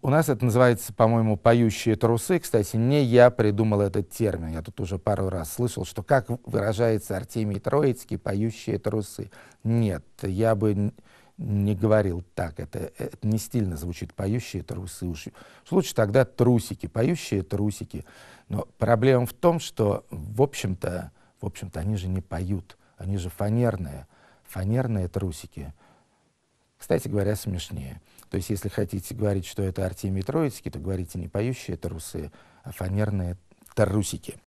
У нас это называется, по-моему, «поющие трусы». Кстати, не я придумал этот термин. Я тут уже пару раз слышал, что как выражается Артемий Троицкий «поющие трусы». Нет, я бы не говорил так. Это, это не стильно звучит «поющие трусы». Уж лучше тогда «трусики», «поющие трусики». Но проблема в том, что, в общем-то, в общем-то, они же не поют, они же фанерные, фанерные трусики – кстати говоря, смешнее. То есть, если хотите говорить, что это Артемий Троицкий, то говорите не поющие тарусы, а фанерные тарусики.